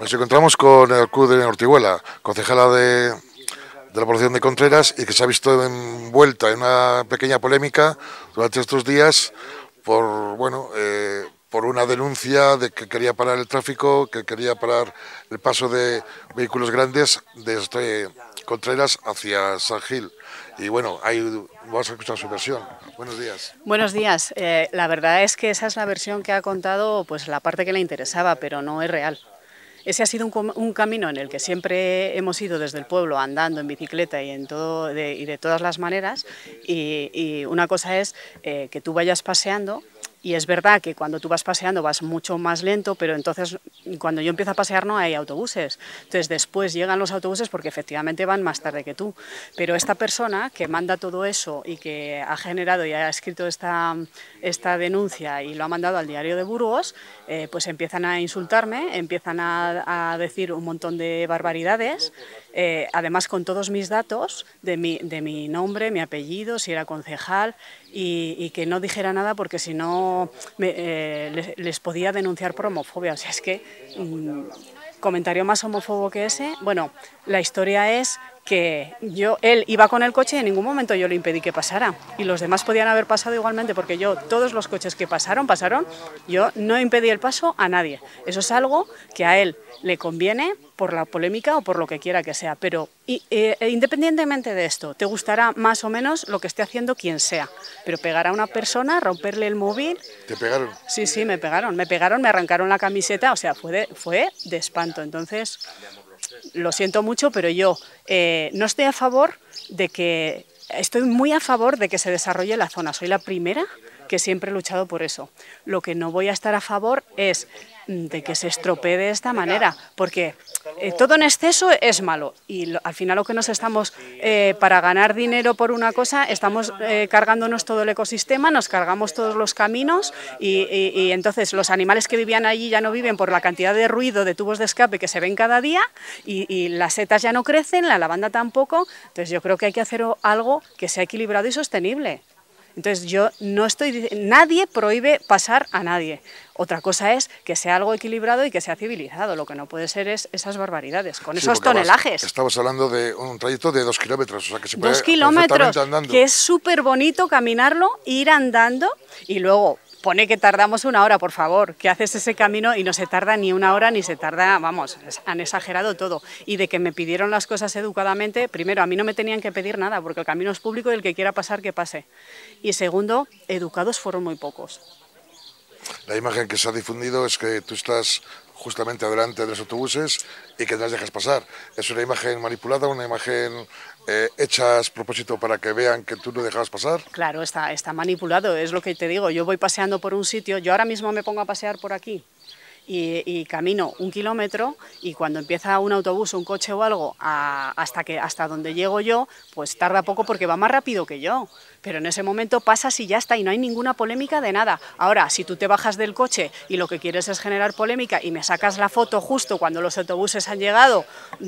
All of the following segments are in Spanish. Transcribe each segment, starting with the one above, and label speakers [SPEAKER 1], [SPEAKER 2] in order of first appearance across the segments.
[SPEAKER 1] Nos encontramos con el club de Ortiguela, concejala de, de la población de Contreras y que se ha visto envuelta en una pequeña polémica durante estos días por, bueno, eh, por una denuncia de que quería parar el tráfico, que quería parar el paso de vehículos grandes desde este Contreras hacia San Gil. Y bueno, ahí vamos a escuchar su versión. Buenos días.
[SPEAKER 2] Buenos días. Eh, la verdad es que esa es la versión que ha contado pues la parte que le interesaba, pero no es real. Ese ha sido un, camino en el que siempre hemos ido desde el pueblo andando en bicicleta y, en todo, de, y de todas las maneras y, una cosa es eh, que tú vayas paseando y es verdad que cuando tú vas paseando vas mucho más lento, pero entonces cuando yo empiezo a pasear no hay autobuses. Entonces después llegan los autobuses porque efectivamente van más tarde que tú. Pero esta persona que manda todo eso y que ha generado y ha escrito esta, esta denuncia y lo ha mandado al diario de Burgos, eh, pues empiezan a insultarme, empiezan a, decir un montón de barbaridades, eh, además con todos mis datos de mi, de mi nombre, mi apellido, si era concejal y que no dijera nada porque si no eh, les, podía denunciar por homofobia. O sea, es que mm, comentario más homófobo que ese. Bueno, la historia es que yo, él iba con el coche y en ningún momento yo le impedí que pasara. Y los demás podían haber pasado igualmente porque yo, todos los coches que pasaron, pasaron, yo no impedí el paso a nadie. Eso es algo que a él le conviene por la polémica o por lo que quiera que sea. Pero y, eh, e independientemente de esto, te gustará más o menos lo que esté haciendo quien sea. Pero pegar a una persona, romperle el móvil... ¿Te pegaron? Sí, sí, me pegaron. Me pegaron, me arrancaron la camiseta, o sea, fue fue de espanto. Entonces, lo siento mucho, pero yo eh, no estoy a favor de que, estoy muy a favor de que se desarrolle la zona, soy la primera que siempre he luchado por eso. Lo que no voy a estar a favor es mm, de que se estropee de esta manera, porque eh, todo en exceso es malo y al final lo que nos estamos, eh, para ganar dinero por una cosa, estamos eh, cargándonos todo el ecosistema, nos cargamos todos los caminos y, entonces los animales que vivían allí ya no viven por la cantidad de ruido de tubos de escape que se ven cada día y las setas ya no crecen, la lavanda tampoco, entonces yo creo que hay que hacer algo que sea equilibrado y sostenible. Entonces yo no estoy, nadie prohíbe pasar a nadie. Otra cosa es que sea algo equilibrado y que sea civilizado. Lo que no puede ser es esas barbaridades, con esos tonelajes.
[SPEAKER 1] Estabas hablando de un trayecto de dos kilómetros, o sea que se puede dos kilómetros, andando. que es
[SPEAKER 2] súper bonito caminarlo, ir andando y luego pone que tardamos una hora, por favor, que haces ese camino y no se tarda ni una hora ni se tarda, vamos, han exagerado todo. Y de que me pidieron las cosas educadamente, primero, a mí no me tenían que pedir nada, porque el camino es público y el que quiera pasar, que pase. Y segundo, educados fueron muy pocos.
[SPEAKER 1] La imagen que se ha difundido es que tú estás justamente delante de los autobuses y que las dejas pasar. Es una imagen manipulada, una imagen eh, hecha a propósito para que vean que tú no dejas pasar?
[SPEAKER 2] Claro, está, está manipulado, es lo que te digo. Yo voy paseando por un sitio, yo ahora mismo me pongo a pasear por aquí y, camino un kilómetro y cuando empieza un autobús, un coche o algo hasta, que, hasta donde llego yo, pues tarda poco porque va más rápido que yo. Pero en ese momento pasas y ya está y no hay ninguna polémica de nada. Ahora, si tú te bajas del coche y lo que quieres es generar polémica y me sacas la foto justo cuando los autobuses han llegado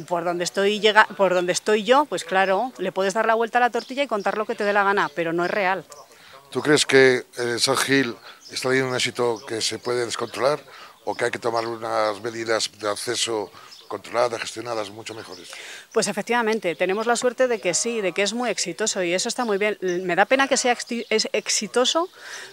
[SPEAKER 2] por donde estoy, por donde estoy yo, pues claro, le puedes dar la vuelta a la tortilla y contar lo que te dé la gana, pero
[SPEAKER 1] no es real. ¿Tú crees que eh, San Gil está teniendo un éxito que se puede descontrolar? o que hay que tomar unas medidas de acceso controladas, gestionadas, mucho mejores.
[SPEAKER 2] Pues efectivamente, tenemos la suerte de que sí, de que es muy exitoso y eso está muy bien. Me da pena que sea exitoso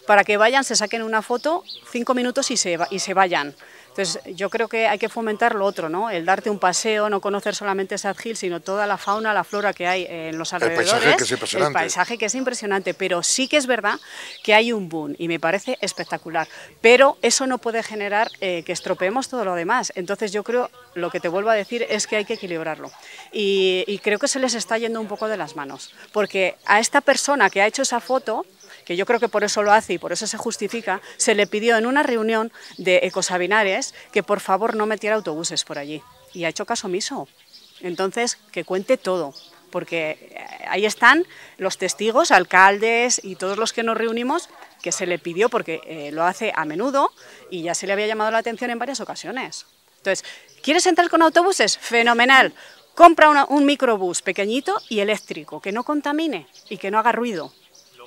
[SPEAKER 2] para que vayan, se saquen una foto cinco minutos y se, y se vayan. Entonces, yo creo que hay que fomentar lo otro, ¿no? El darte un paseo, no conocer solamente Sad Hill, sino toda la fauna, la flora que hay en los alrededores. El paisaje que es impresionante. paisaje que es impresionante, pero sí que es verdad que hay un boom y me parece espectacular. Pero eso no puede generar eh, que estropeemos todo lo demás. Entonces, yo creo, lo que te vuelvo a decir es que hay que equilibrarlo. y creo que se les está yendo un poco de las manos, porque a esta persona que ha hecho esa foto, que yo creo que por eso lo hace y por eso se justifica, se le pidió en una reunión de Ecosabinares que por favor no metiera autobuses por allí. Y ha hecho caso omiso. Entonces, que cuente todo, porque eh, ahí están los testigos, alcaldes y todos los que nos reunimos, que se le pidió porque eh, lo hace a menudo y ya se le había llamado la atención en varias ocasiones. Entonces, ¿quieres entrar con autobuses? Fenomenal. Compra un microbús pequeñito y eléctrico, que no contamine y que no haga ruido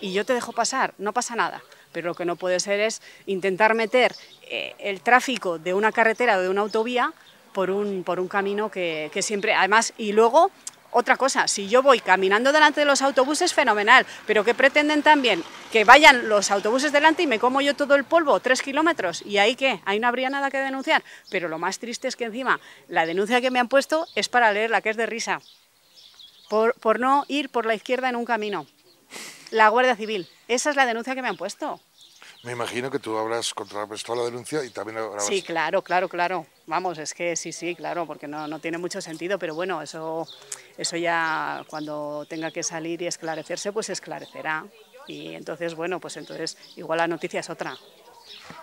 [SPEAKER 2] y yo te dejo pasar, no pasa nada. Pero lo que no puede ser es intentar meter eh, el tráfico de una carretera o de una autovía por un, por un camino que, siempre, además, y luego otra cosa, si yo voy caminando delante de los autobuses, fenomenal, pero que pretenden también? Que vayan los autobuses delante y me como yo todo el polvo, tres kilómetros, y ahí qué, ahí no habría nada que denunciar. Pero lo más triste es que encima la denuncia que me han puesto es para leer la que es de risa, por, por no ir por la izquierda en un camino la Guardia Civil. Esa es la denuncia que me han puesto.
[SPEAKER 1] Me imagino que tú habrás contrapuesto la denuncia y también habrás... Sí, claro,
[SPEAKER 2] claro, claro. Vamos, es que sí, sí, claro, porque no, no tiene mucho sentido, pero bueno, eso, eso ya cuando tenga que salir y esclarecerse, pues esclarecerá. Y entonces, bueno, pues entonces igual la noticia es otra.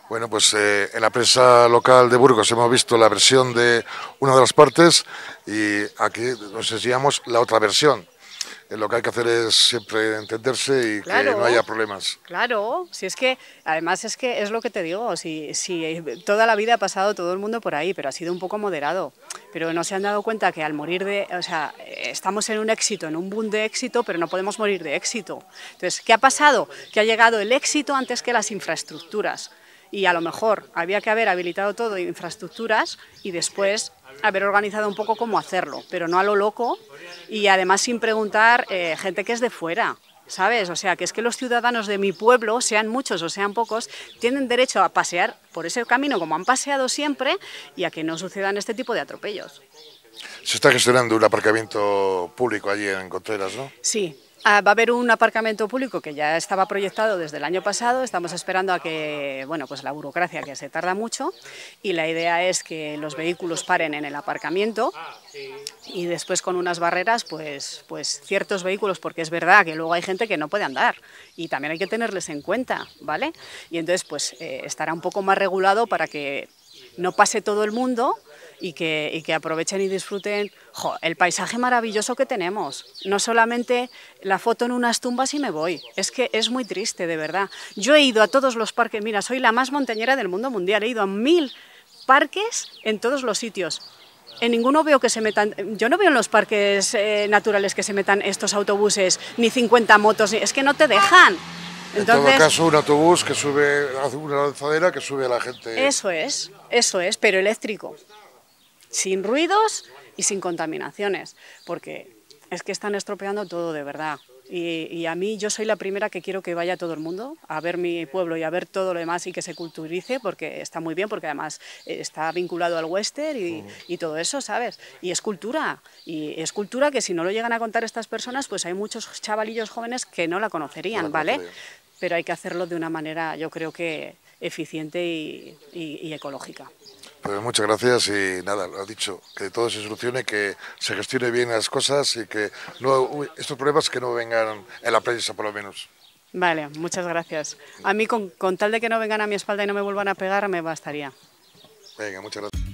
[SPEAKER 1] Bueno, pues eh, en la prensa local de Burgos hemos visto la versión de una de las partes y aquí nos enseñamos la otra versión. Eh, lo que hay que hacer es siempre entenderse y que no haya problemas.
[SPEAKER 2] Claro, si es que, además es que es lo que te digo, si, si toda la vida ha pasado todo el mundo por ahí, pero ha sido un poco moderado, pero no se han dado cuenta que al morir de, o sea, estamos en un éxito, en un boom de éxito, pero no podemos morir de éxito. Entonces, ¿qué ha pasado? Que ha llegado el éxito antes que las infraestructuras y a lo mejor había que haber habilitado todo infraestructuras y después haber organizado un poco cómo hacerlo, pero no a lo loco y además sin preguntar eh, gente que es de fuera. ¿Sabes? O sea, que es que los ciudadanos de mi pueblo, sean muchos o sean pocos, tienen derecho a pasear por ese camino como han paseado siempre y a que no sucedan este tipo de atropellos.
[SPEAKER 1] Se está gestionando un aparcamiento público allí en Contreras, ¿no?
[SPEAKER 2] Sí, Ah, va a haber un aparcamiento público que ya estaba proyectado desde el año pasado, estamos esperando a que, bueno, pues la burocracia que se tarda mucho y la idea es que los vehículos paren en el aparcamiento y después con unas barreras, pues, pues ciertos vehículos, porque es verdad que luego hay gente que no puede andar y también hay que tenerles en cuenta, ¿vale? Y entonces pues eh, estará un poco más regulado para que no pase todo el mundo, y que, y que aprovechen y disfruten el paisaje maravilloso que tenemos. No solamente la foto en unas tumbas y me voy. Es que es muy triste, de verdad. Yo he ido a todos los parques, mira, soy la más montañera del mundo mundial, he ido a mil parques en todos los sitios. En ninguno veo que se metan, yo no veo en los parques eh, naturales que se metan estos autobuses, ni 50 motos, es que no te dejan. Entonces, en todo caso, un
[SPEAKER 1] autobús que sube, hace una lanzadera que sube a la gente. Eso
[SPEAKER 2] es, eso es, pero eléctrico sin ruidos y sin contaminaciones, porque es que están estropeando todo de verdad. Y, a mí yo soy la primera que quiero que vaya todo el mundo a ver mi pueblo y a ver todo lo demás y que se culturice porque está muy bien, porque además eh, está vinculado al western y, y todo eso, ¿sabes? Y es cultura, y es cultura que si no lo llegan a contar estas personas, pues hay muchos chavalillos jóvenes que no la conocerían, ¿vale? Pero hay que hacerlo de una manera, yo creo que, eficiente y, ecológica.
[SPEAKER 1] Pues muchas gracias y nada, lo ha dicho, que todo se solucione, que se gestione bien las cosas y que no, estos problemas que no vengan en la prensa por lo menos.
[SPEAKER 2] Vale, muchas gracias. A mí con tal de que no vengan a mi espalda y no me vuelvan a pegar, me bastaría.
[SPEAKER 1] Venga, muchas gracias.